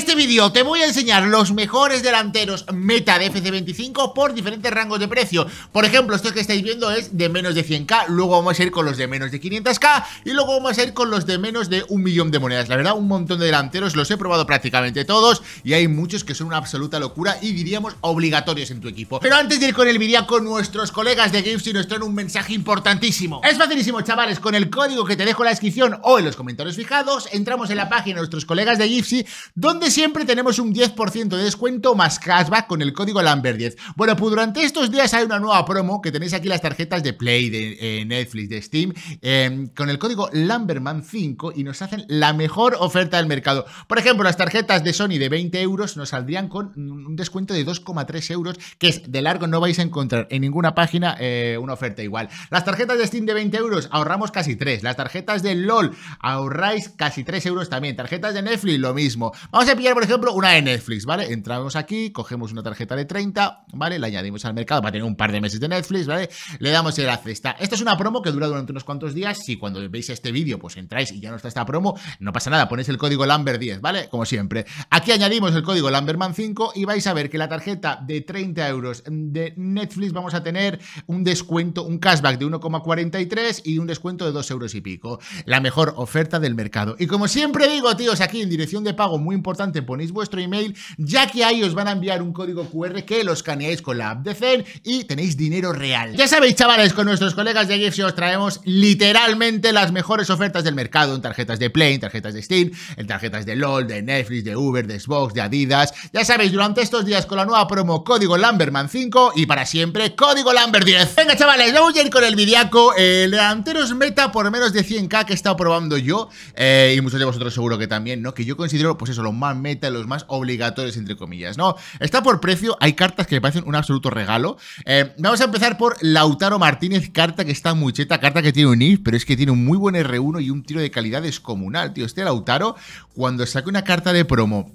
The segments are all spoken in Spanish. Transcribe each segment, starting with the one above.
este vídeo te voy a enseñar los mejores delanteros meta de FC25 por diferentes rangos de precio. Por ejemplo, esto que estáis viendo es de menos de 100k, luego vamos a ir con los de menos de 500k y luego vamos a ir con los de menos de un millón de monedas. La verdad, un montón de delanteros, los he probado prácticamente todos y hay muchos que son una absoluta locura y diríamos obligatorios en tu equipo. Pero antes de ir con el vídeo con nuestros colegas de Gipsy nos traen un mensaje importantísimo. Es facilísimo, chavales, con el código que te dejo en la descripción o en los comentarios fijados, entramos en la página de nuestros colegas de Gipsy donde siempre tenemos un 10% de descuento más cashback con el código LAMBER10. Bueno, pues durante estos días hay una nueva promo que tenéis aquí las tarjetas de Play, de eh, Netflix, de Steam, em, con el código LAMBERMAN5 y nos hacen la mejor oferta del mercado. Por ejemplo, las tarjetas de Sony de 20 euros nos saldrían con un descuento de 2,3 euros, que es de largo no vais a encontrar en ninguna página eh, una oferta igual. Las tarjetas de Steam de 20 euros ahorramos casi 3. Las tarjetas de LOL ahorráis casi 3 euros también. Tarjetas de Netflix, lo mismo. Vamos a por ejemplo, una de Netflix, ¿vale? Entramos aquí, cogemos una tarjeta de 30, ¿vale? La añadimos al mercado, para tener un par de meses de Netflix, ¿vale? Le damos el cesta. Esta es una promo que dura durante unos cuantos días. Si cuando veis este vídeo, pues entráis y ya no está esta promo, no pasa nada, ponéis el código lamber 10 ¿vale? Como siempre. Aquí añadimos el código Lamberman5 y vais a ver que la tarjeta de 30 euros de Netflix vamos a tener un descuento, un cashback de 1,43 y un descuento de 2 euros y pico. La mejor oferta del mercado. Y como siempre digo, tíos, aquí en dirección de pago muy importante ponéis vuestro email, ya que ahí os van a enviar un código QR que lo escaneáis con la app de Zen y tenéis dinero real. Ya sabéis, chavales, con nuestros colegas de Gipsy os traemos literalmente las mejores ofertas del mercado en tarjetas de Play, en tarjetas de Steam, en tarjetas de LOL, de Netflix, de Uber, de Xbox, de Adidas. Ya sabéis, durante estos días con la nueva promo código Lamberman5 y para siempre código Lambert10. Venga, chavales, vamos a ir con el vidiaco, el delanteros meta por menos de 100k que he estado probando yo eh, y muchos de vosotros seguro que también, ¿no? Que yo considero, pues eso, lo más meta, los más obligatorios, entre comillas. No, está por precio, hay cartas que me parecen un absoluto regalo. Eh, vamos a empezar por Lautaro Martínez, carta que está muy cheta, carta que tiene un IF, pero es que tiene un muy buen R1 y un tiro de calidad descomunal, tío. Este Lautaro, cuando saque una carta de promo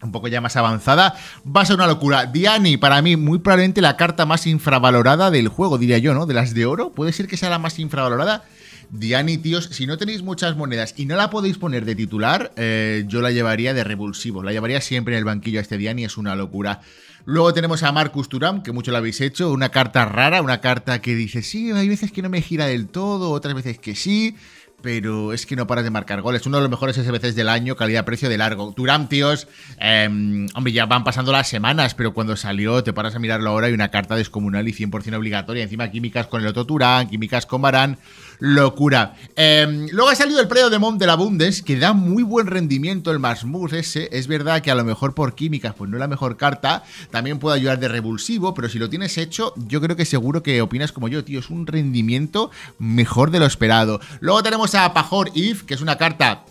un poco ya más avanzada, va a ser una locura. Diani, para mí, muy probablemente la carta más infravalorada del juego, diría yo, ¿no? De las de oro, puede ser que sea la más infravalorada. Diani, tíos, si no tenéis muchas monedas y no la podéis poner de titular, eh, yo la llevaría de revulsivo. La llevaría siempre en el banquillo a este Diani, es una locura. Luego tenemos a Marcus Turam, que mucho lo habéis hecho, una carta rara, una carta que dice, sí, hay veces que no me gira del todo, otras veces que sí pero es que no paras de marcar goles. Uno de los mejores SBCs del año, calidad-precio de largo. Turam, tíos, em, hombre, ya van pasando las semanas, pero cuando salió te paras a mirarlo ahora y una carta descomunal y 100% obligatoria. Encima químicas con el otro Turán, químicas con Barán. Locura. Em, luego ha salido el predio de Mont de la Bundes, que da muy buen rendimiento el Masmur ese. Es verdad que a lo mejor por químicas, pues no es la mejor carta. También puede ayudar de revulsivo, pero si lo tienes hecho, yo creo que seguro que opinas como yo, tío. Es un rendimiento mejor de lo esperado. Luego tenemos a Pajor If, que es una carta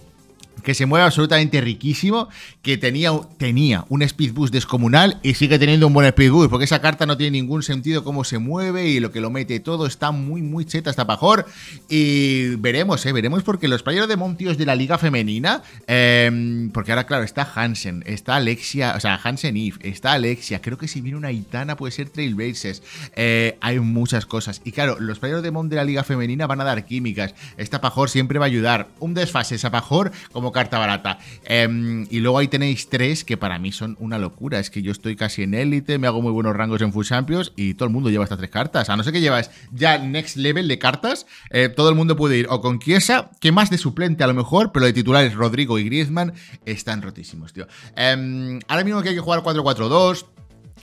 que se mueve absolutamente riquísimo, que tenía, tenía un speed boost descomunal y sigue teniendo un buen speed boost, porque esa carta no tiene ningún sentido cómo se mueve y lo que lo mete todo está muy, muy cheta, esta Pajor Y veremos, ¿eh? Veremos porque los playeros de Montios de la Liga Femenina, em, porque ahora, claro, está Hansen, está Alexia, o sea, Hansen Eve, está Alexia, creo que si viene una Itana puede ser Trailblazers, eh, hay muchas cosas. Y claro, los playeros de Mont de la Liga Femenina van a dar químicas, esta Pajor siempre va a ayudar, un desfase, esa Pajor como carta barata. Em, y luego ahí tenéis tres que para mí son una locura. Es que yo estoy casi en élite, me hago muy buenos rangos en Full Champions y todo el mundo lleva estas tres cartas. A no ser que llevas ya next level de cartas, eh, todo el mundo puede ir o con Kiesa, que más de suplente a lo mejor, pero de titulares Rodrigo y Griezmann están rotísimos, tío. Em, ahora mismo que hay que jugar 4-4-2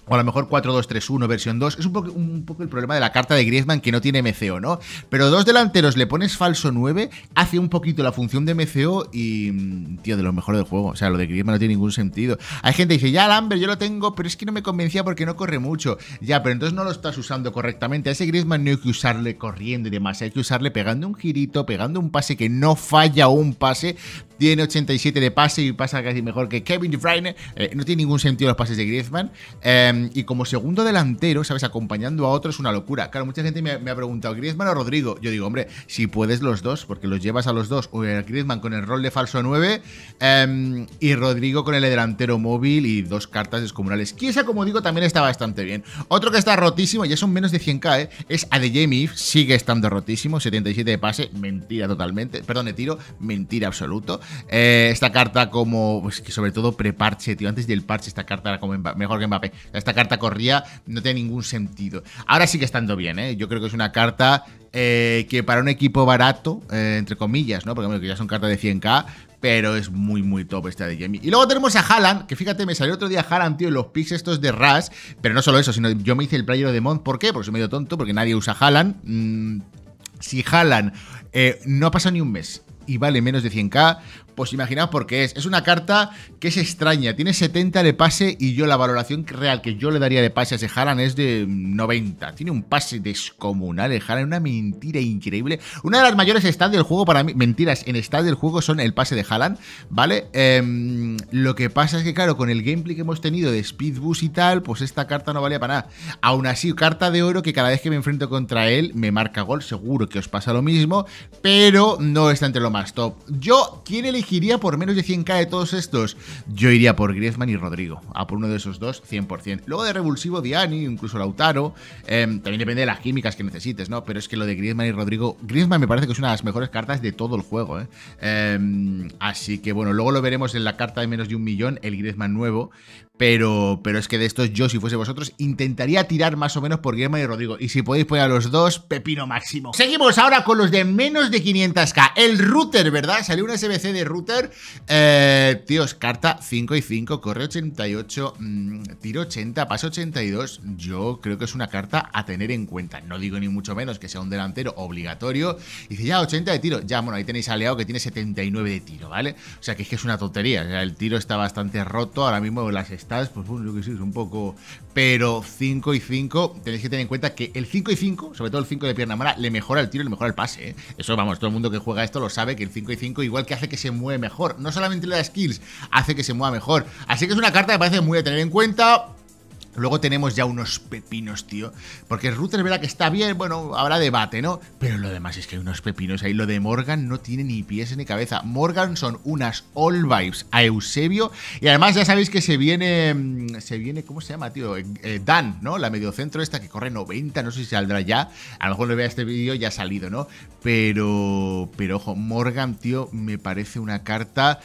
o a lo mejor 4-2-3-1 versión 2. Es un poco, un poco, el problema de la carta de Griezmann que no tiene MCO, ¿no? Pero dos delanteros le pones falso 9, hace un poquito la función de MCO y, mm, tío, de lo mejor del juego. O sea, lo de Griezmann no tiene ningún sentido. Hay gente que dice, ya, Lambert, yo lo tengo, pero es que no me convencía porque no corre mucho. Ya, pero entonces no lo estás usando correctamente. A ese Griezmann no hay que usarle corriendo y demás. Hay que usarle pegando un girito, pegando un pase que no falla un pase, tiene 87 de pase y pasa casi mejor que Kevin De eh, no tiene ningún sentido los pases de Griezmann. Em, y como segundo delantero, ¿sabes? Acompañando a otro es una locura. Claro, mucha gente me, ha preguntado, ¿Griezmann o Rodrigo? Yo digo, hombre, si puedes los dos, porque los llevas a los dos, o Griezmann con el rol de falso 9 em, y Rodrigo con el delantero móvil y dos cartas descomunales. Kiesa, como digo, también está bastante bien. Otro que está rotísimo, ya son menos de 100k, ¿eh? es Adeyemi, sigue estando rotísimo, 77 de pase, mentira totalmente, perdón, de tiro, mentira absoluto. Eh, esta carta como. Pues que sobre todo preparche, tío. Antes del parche, esta carta era como mejor que Mbappé. Esta carta corría, no tiene ningún sentido. Ahora sí que estando bien, ¿eh? Yo creo que es una carta eh, que para un equipo barato, eh, entre comillas, ¿no? Porque bueno, que ya son cartas de 100k, pero es muy, muy top esta de Jamie. Y luego tenemos a Haaland, que fíjate, me salió otro día Haaland, tío, en los picks estos de Ras, pero no solo eso, sino yo me hice el player de Mont, ¿por qué? Porque soy medio tonto, porque nadie usa Haaland. Mm, si Haaland no ha pasado ni un mes y vale menos de 100k, pues imaginaos por qué es. Es una carta que es extraña. Tiene 70 de pase y yo la valoración real que yo le daría de pase a ese Haaland es de 90. Tiene un pase descomunal el Haaland, una mentira increíble. Una de las mayores stats del juego para mí, mentiras en stats del juego son el pase de Haaland, ¿vale? Em, lo que pasa es que, claro, con el gameplay que hemos tenido de Speed Boost y tal, pues esta carta no valía para nada. Aún así, carta de oro que cada vez que me enfrento contra él me marca gol, seguro que os pasa lo mismo, pero no está entre lo más top. Yo, ¿quién elige ¿Iría por menos de 100k de todos estos? Yo iría por Griezmann y Rodrigo, a por uno de esos dos, 100%. Luego de revulsivo Diani, incluso Lautaro, em, también depende de las químicas que necesites, ¿no? Pero es que lo de Griezmann y Rodrigo, Griezmann me parece que es una de las mejores cartas de todo el juego, eh em, así que bueno, luego lo veremos en la carta de menos de un millón, el Griezmann nuevo, pero, pero es que de estos, yo, si fuese vosotros, intentaría tirar más o menos por Guillermo y Rodrigo. Y si podéis poner a los dos, pepino máximo. Seguimos ahora con los de menos de 500k. El router, ¿verdad? Salió un SBC de router. Eh, tíos, carta 5 y 5, corre 88, mm, tiro 80, paso 82. Yo creo que es una carta a tener en cuenta. No digo ni mucho menos que sea un delantero obligatorio. Y dice, ya, 80 de tiro. Ya, bueno, ahí tenéis a que tiene 79 de tiro, ¿vale? O sea que es que es una tontería. O sea, el tiro está bastante roto. Ahora mismo las estás, pues yo que sé, es un poco. Pero 5 y 5, tenéis que tener en cuenta que el 5 y 5, sobre todo el 5 de pierna mala, le mejora el tiro y le mejora el pase. ¿eh? Eso, vamos, todo el mundo que juega esto lo sabe, que el 5 y 5 igual que hace que se mueve mejor. No solamente le da skills, hace que se mueva mejor. Así que es una carta que parece muy a tener en cuenta. Luego tenemos ya unos pepinos, tío. Porque Ruther verá que está bien, bueno, habrá debate, ¿no? Pero lo demás es que hay unos pepinos ahí. Lo de Morgan no tiene ni pies ni cabeza. Morgan son unas all vibes a Eusebio. Y además ya sabéis que se viene, mm, se viene, ¿cómo se llama, tío? Eh, eh, Dan, ¿no? La mediocentro esta que corre 90, no sé si saldrá ya. A lo mejor le vea este vídeo, ya ha salido, ¿no? Pero, pero ojo, Morgan, tío, me parece una carta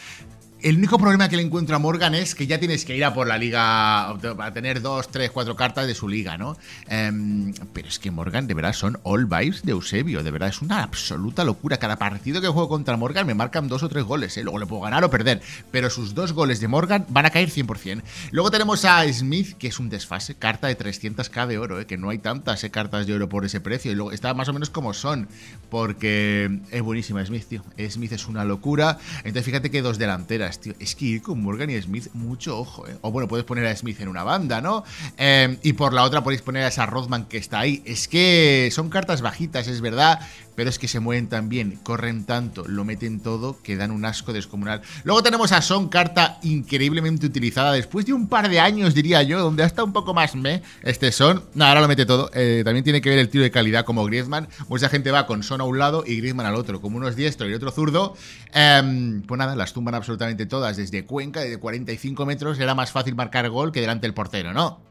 el único problema que le encuentra Morgan es que ya tienes que ir a por la liga, Para tener dos, tres, cuatro cartas de su liga, ¿no? Em, pero es que Morgan, de verdad, son all vibes de Eusebio, de verdad, es una absoluta locura. Cada partido que juego contra Morgan me marcan dos o tres goles, ¿eh? Luego le puedo ganar o perder, pero sus dos goles de Morgan van a caer 100%. Luego tenemos a Smith, que es un desfase, carta de 300k de oro, ¿eh? Que no hay tantas ¿eh? cartas de oro por ese precio, y luego está más o menos como son, porque es buenísima Smith, tío. Smith es una locura. Entonces fíjate que dos delanteras es que ir con Morgan y Smith, mucho ojo, ¿eh? O bueno, puedes poner a Smith en una banda, ¿no? Em, y por la otra podéis poner a esa Rothman que está ahí. Es que son cartas bajitas, es verdad, pero es que se mueven tan bien, corren tanto, lo meten todo, que dan un asco descomunal. Luego tenemos a Son, carta increíblemente utilizada después de un par de años, diría yo, donde hasta un poco más me este Son. nada ahora lo mete todo. Eh, también tiene que ver el tiro de calidad como Griezmann. Mucha gente va con Son a un lado y Griezmann al otro. Como uno es diestro y otro zurdo, em, pues nada, las tumban absolutamente todas desde Cuenca, desde 45 metros, era más fácil marcar gol que delante del portero, ¿no?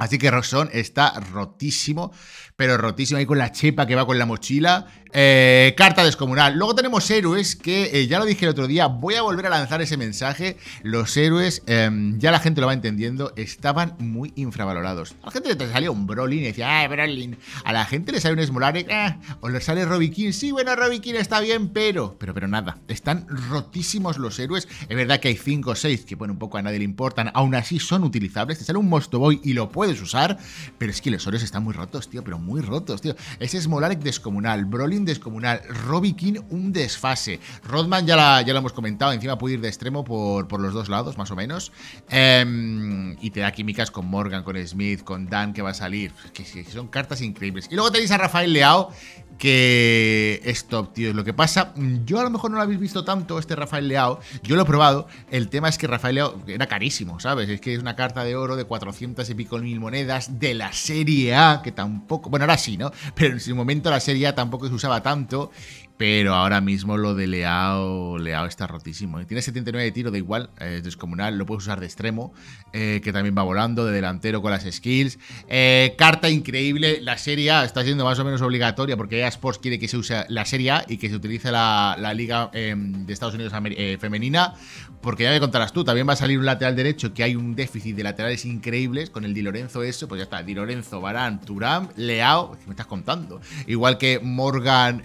Así que Roxon está rotísimo, pero rotísimo ahí con la chepa que va con la mochila. Eh, carta descomunal. Luego tenemos héroes, que eh, ya lo dije el otro día, voy a volver a lanzar ese mensaje. Los héroes, em, ya la gente lo va entendiendo, estaban muy infravalorados. A la gente le salió un Brolin y decía, ah, Brolin. A la gente le sale un Smolarek, ah, o le sale Robbie Sí, bueno, Robbie está bien, pero... Pero, pero nada, están rotísimos los héroes. Es verdad que hay 5 o 6 que, bueno, un poco a nadie le importan. Aún así son utilizables. Te sale un Mostoboy y lo puedes usar, pero es que los oros están muy rotos, tío, pero muy rotos, tío. Ese es Molarek descomunal, Brolin descomunal, Robikin un desfase. Rodman ya, ya lo hemos comentado, encima puede ir de extremo por, los dos lados, más o menos. Em, y te da químicas con Morgan, con Smith, con Dan que va a salir. Que, son cartas increíbles. Y luego tenéis a Rafael Leao, que es top, tío. Lo que pasa, yo a lo mejor no lo habéis visto tanto, este Rafael Leao. Yo lo he probado. El tema es que Rafael Leao era carísimo, ¿sabes? Es que es una carta de oro de 400 y pico mil monedas de la Serie A, que tampoco, bueno, ahora sí, ¿no? Pero en su momento la Serie A tampoco se usaba tanto pero ahora mismo lo de Leao, Leao está rotísimo. ¿eh? Tiene 79 de tiro, da igual, es descomunal. Lo puedes usar de extremo, eh, que también va volando, de delantero con las skills. Eh, carta increíble, la Serie A está siendo más o menos obligatoria porque EA Sports quiere que se use la Serie A y que se utilice la, Liga em, de Estados Unidos Femenina. Porque ya me contarás tú, también va a salir un lateral derecho que hay un déficit de laterales increíbles con el Di Lorenzo, eso. Pues ya está, Di Lorenzo, Barán, Turam, Leao. ¿Qué me estás contando? Igual que Morgan,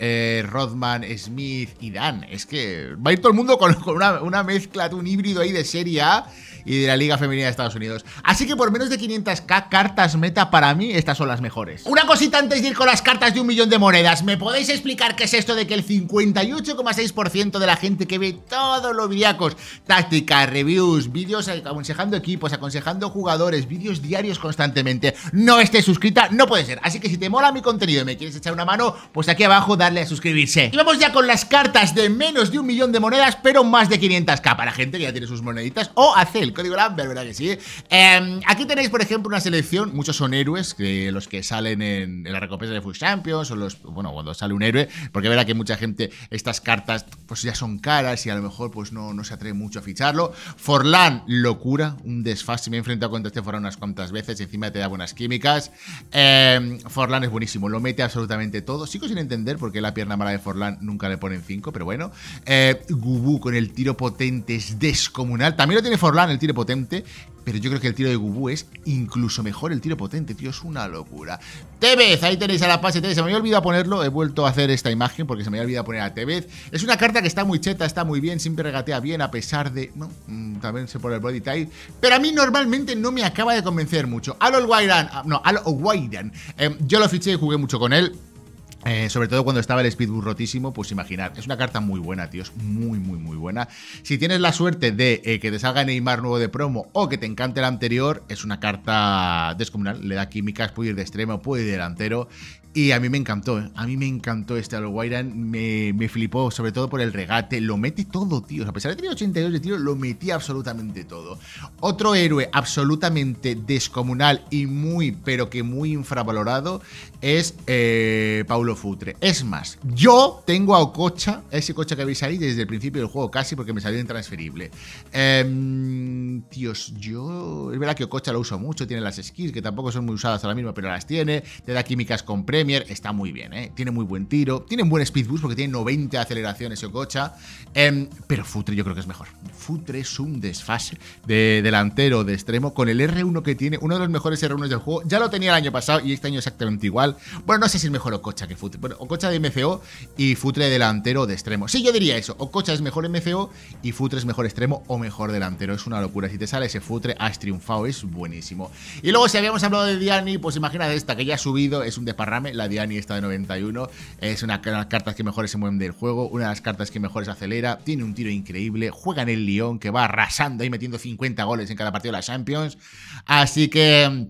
Rodman. Smith y Dan. Es que va a ir todo el mundo con, una, una mezcla, un híbrido ahí de Serie A y de la Liga Femenina de Estados Unidos. Así que por menos de 500k cartas meta, para mí estas son las mejores. Una cosita antes de ir con las cartas de un millón de monedas. ¿Me podéis explicar qué es esto de que el 58,6% de la gente que ve todos los videacos, tácticas, reviews, vídeos aconsejando equipos, aconsejando jugadores, vídeos diarios constantemente, no esté suscrita? No puede ser. Así que si te mola mi contenido y me quieres echar una mano, pues aquí abajo darle a suscribirse. Y vamos ya con las cartas de menos de un millón de monedas, pero más de 500k para gente que ya tiene sus moneditas o hace el código Lambert, ¿verdad que sí? Em, aquí tenéis, por ejemplo, una selección, muchos son héroes, que los que salen en, la recompensa de Full Champions, o los, bueno, cuando sale un héroe, porque verá que mucha gente, estas cartas, pues ya son caras y a lo mejor pues no, no se atreve mucho a ficharlo. forlan locura, un desfase, me he enfrentado contra este Forlan unas cuantas veces, y encima te da buenas químicas. Em, forlan es buenísimo, lo mete absolutamente todo, sigo sin entender porque la pierna mala de forlan nunca le ponen 5, pero bueno. Eh, con el tiro potente es descomunal, también lo tiene forlan el tiro potente, pero yo creo que el tiro de Gubú es incluso mejor el tiro potente, tío, es una locura. Tevez, ahí tenéis a la pase, se me había olvidado ponerlo, he vuelto a hacer esta imagen porque se me había olvidado poner a Tevez. Es una carta que está muy cheta, está muy bien, siempre regatea bien a pesar de... No, mm, también se pone el body type, pero a mí normalmente no me acaba de convencer mucho. Al Wairan, ah, no, Al Wairan, eh, yo lo fiché y jugué mucho con él. Eh, sobre todo cuando estaba el speed rotísimo, pues imaginar. Es una carta muy buena, tío. Es muy, muy, muy buena. Si tienes la suerte de eh, que te salga Neymar nuevo de promo o que te encante el anterior, es una carta descomunal. Le da químicas, puede ir de extremo, puede ir delantero. Y a mí me encantó, a mí me encantó este al me, me, flipó, sobre todo por el regate, lo mete todo, tío. a pesar de tener 82 de tiro, lo metía absolutamente todo. Otro héroe absolutamente descomunal y muy, pero que muy infravalorado es eh, Paulo Futre. Es más, yo tengo a Ococha, ese cocha que habéis ahí desde el principio del juego casi, porque me salió intransferible. Eh, tíos, yo. Es verdad que Ococha lo uso mucho, tiene las skills que tampoco son muy usadas ahora mismo, pero las tiene, te da químicas con está muy bien, ¿eh? tiene muy buen tiro, tiene buen speed boost porque tiene 90 aceleraciones Ococha, eh, em, pero Futre yo creo que es mejor. Futre es un desfase de delantero, de extremo, con el R1 que tiene, uno de los mejores R1 del juego, ya lo tenía el año pasado y este año exactamente igual. Bueno, no sé si es mejor Ococha que Futre, bueno, Ococha de MCO y Futre delantero de extremo. Sí, yo diría eso, Ococha es mejor MCO y Futre es mejor extremo o mejor delantero, es una locura. Si te sale ese Futre, has triunfado, es buenísimo. Y luego si habíamos hablado de Diani, pues imagínate esta que ya ha subido, es un desparrame, la Diani esta de 91 es una de las cartas que mejores se mueven del juego, una de las cartas que mejores acelera, tiene un tiro increíble, juega en el Lyon que va arrasando y metiendo 50 goles en cada partido de la Champions, así que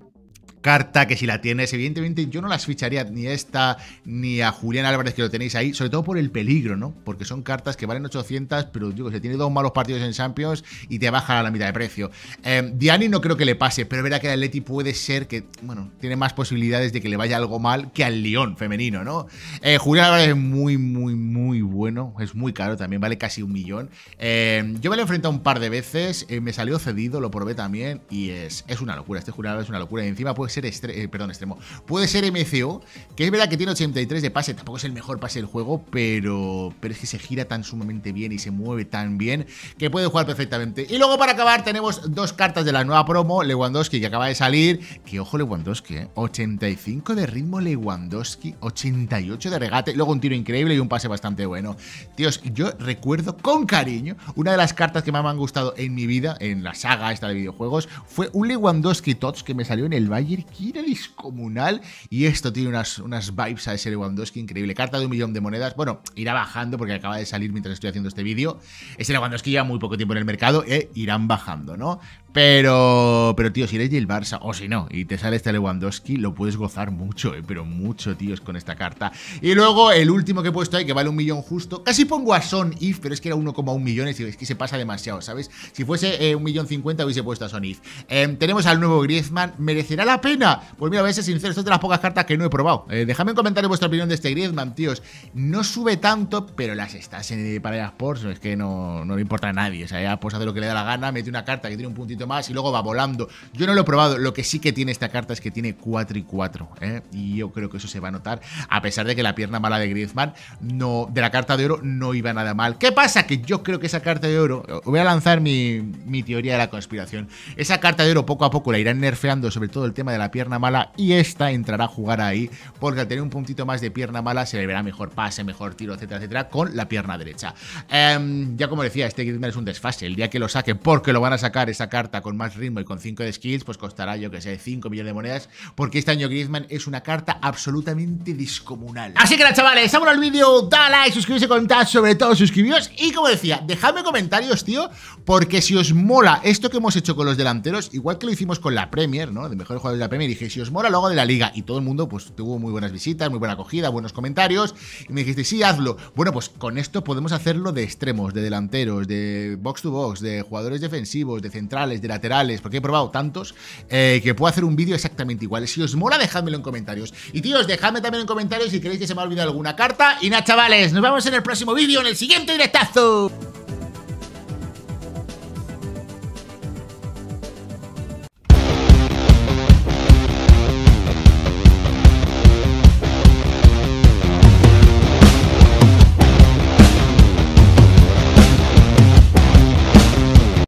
carta, que si la tienes, evidentemente yo no las ficharía ni esta ni a Julián Álvarez que lo tenéis ahí, sobre todo por el peligro, ¿no? Porque son cartas que valen 800, pero digo, se tiene dos malos partidos en Champions y te baja a la mitad de precio. Eh, Diani no creo que le pase, pero verá que el Atleti puede ser que, bueno, tiene más posibilidades de que le vaya algo mal que al León femenino, ¿no? Eh, Julián Álvarez es muy, muy, muy bueno, es muy caro también, vale casi un millón. Eh, yo me lo he enfrentado un par de veces, me salió cedido, lo probé también y es, es una locura, este Julián Álvarez es una locura y encima pues eh, perdón, extremo. Puede ser MCO, que es verdad que tiene 83 de pase, tampoco es el mejor pase del juego, pero, pero es que se gira tan sumamente bien y se mueve tan bien que puede jugar perfectamente. Y luego para acabar tenemos dos cartas de la nueva promo, Lewandowski que acaba de salir, que ojo Lewandowski, 85 eh, de ritmo Lewandowski, 88 de regate, luego un tiro increíble y un pase bastante bueno. Tíos, yo recuerdo con cariño una de las cartas que más me han gustado en mi vida, en la saga esta de videojuegos, fue un Lewandowski Tots que me salió en el Bayer Quina discomunal. Y esto tiene unas, unas vibes a ese Lewandowski increíble. Carta de un millón de monedas. Bueno, irá bajando porque acaba de salir mientras estoy haciendo este vídeo. Ese Lewandowski lleva muy poco tiempo en el mercado. Eh, irán bajando, ¿no? Pero, pero tío, si eres el Barça o si no, y te sale este Lewandowski, lo puedes gozar mucho, eh, pero mucho, tíos, con esta carta. Y luego el último que he puesto ahí, que vale un millón justo. Casi pongo a Son If, pero es que era 1,1 millones y es que se pasa demasiado, ¿sabes? Si fuese eh, un millón cincuenta hubiese puesto a Son If. Em, tenemos al nuevo Griezmann. ¿Merecerá la pena? pues mira, voy a ser sincero, esto es de las pocas cartas que no he probado. Eh, dejadme en comentario vuestra opinión de este Griezmann, tíos. No sube tanto, pero las estás en eh, por Sports, es que no, no, le importa a nadie. O sea, ya pues hace lo que le da la gana, mete una carta que tiene un puntito más y luego va volando. Yo no lo he probado, lo que sí que tiene esta carta es que tiene 4 y 4, ¿eh? y yo creo que eso se va a notar, a pesar de que la pierna mala de Griezmann, no, de la carta de oro, no iba nada mal. ¿Qué pasa? Que yo creo que esa carta de oro, voy a lanzar mi, mi teoría de la conspiración, esa carta de oro poco a poco la irán nerfeando, sobre todo el tema de la pierna mala y esta entrará a jugar ahí porque al tener un puntito más de pierna mala se le verá mejor pase, mejor tiro, etcétera, etcétera, con la pierna derecha. Em, ya como decía, este Griezmann es un desfase. El día que lo saque, porque lo van a sacar esa carta con más ritmo y con 5 de skills, pues costará, yo que sé, 5 millones de monedas, porque este año Griezmann es una carta absolutamente descomunal. Así que nada, chavales, vámonos al vídeo, da like, suscribirse, comentad, sobre todo Suscribíos, y como decía, dejadme comentarios, tío, porque si os mola esto que hemos hecho con los delanteros, igual que lo hicimos con la Premier, ¿no? De mejores jugadores la Premier, dije, si os mola lo hago de la liga. Y todo el mundo pues tuvo muy buenas visitas, muy buena acogida, buenos comentarios. Y me dijiste, sí, hazlo. Bueno, pues con esto podemos hacerlo de extremos, de delanteros, de box to box, de jugadores defensivos, de centrales, de laterales, porque he probado tantos eh, que puedo hacer un vídeo exactamente igual. Si os mola, dejadmelo en comentarios. Y tíos, dejadme también en comentarios si creéis que se me ha olvidado alguna carta. Y nada, chavales, nos vemos en el próximo vídeo, en el siguiente directazo.